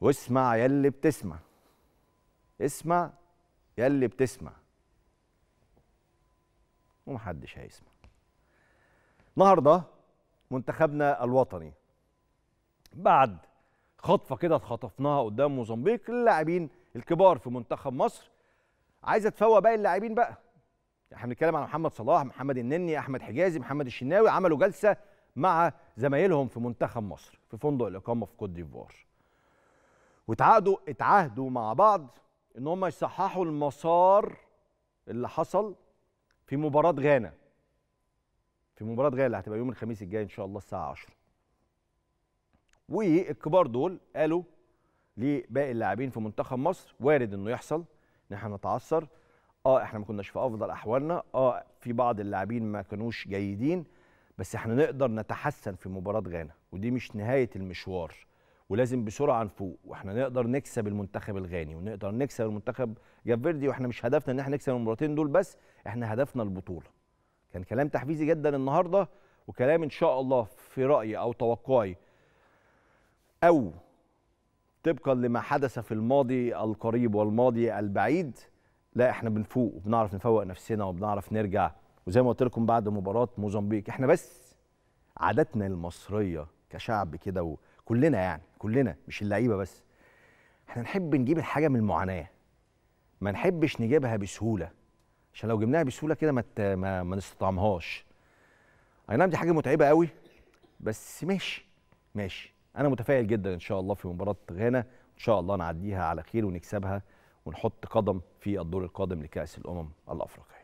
واسمع اللي بتسمع اسمع اللي بتسمع ومحدش هيسمع النهارده منتخبنا الوطني بعد خطفه كده اتخطفناها قدام موزمبيق للاعبين الكبار في منتخب مصر عايز اتفوق باقي اللاعبين بقى احنا بنتكلم عن محمد صلاح محمد النني احمد حجازي محمد الشناوي عملوا جلسه مع زمايلهم في منتخب مصر في فندق الاقامه في كوت ديفوار وتعاقدوا اتعاهدوا مع بعض ان هم يصححوا المسار اللي حصل في مباراه غانا في مباراه غانا اللي هتبقى يوم الخميس الجاي ان شاء الله الساعه 10 والكبار دول قالوا لباقي اللاعبين في منتخب مصر وارد انه يحصل ان احنا نتعثر اه احنا ما كناش في افضل احوالنا اه في بعض اللاعبين ما كانوش جيدين بس احنا نقدر نتحسن في مباراه غانا ودي مش نهايه المشوار ولازم بسرعه نفوق واحنا نقدر نكسب المنتخب الغاني ونقدر نكسب المنتخب جاب فيردي واحنا مش هدفنا ان احنا نكسب المباراتين دول بس احنا هدفنا البطوله كان كلام تحفيزي جدا النهارده وكلام ان شاء الله في رايي او توقعي او طبقا لما حدث في الماضي القريب والماضي البعيد لا احنا بنفوق وبنعرف نفوق نفسنا وبنعرف نرجع وزي ما قلت لكم بعد مباراه موزمبيق احنا بس عاداتنا المصريه كشعب كده كلنا يعني كلنا مش اللعيبه بس احنا نحب نجيب الحاجه من المعاناه ما نحبش نجيبها بسهوله عشان لو جبناها بسهوله كده ما ما, ما نستطعمهاش اي نعم دي حاجه متعبه قوي بس ماشي ماشي انا متفائل جدا ان شاء الله في مباراه غانا ان شاء الله نعديها على خير ونكسبها ونحط قدم في الدور القادم لكاس الامم الافريقيه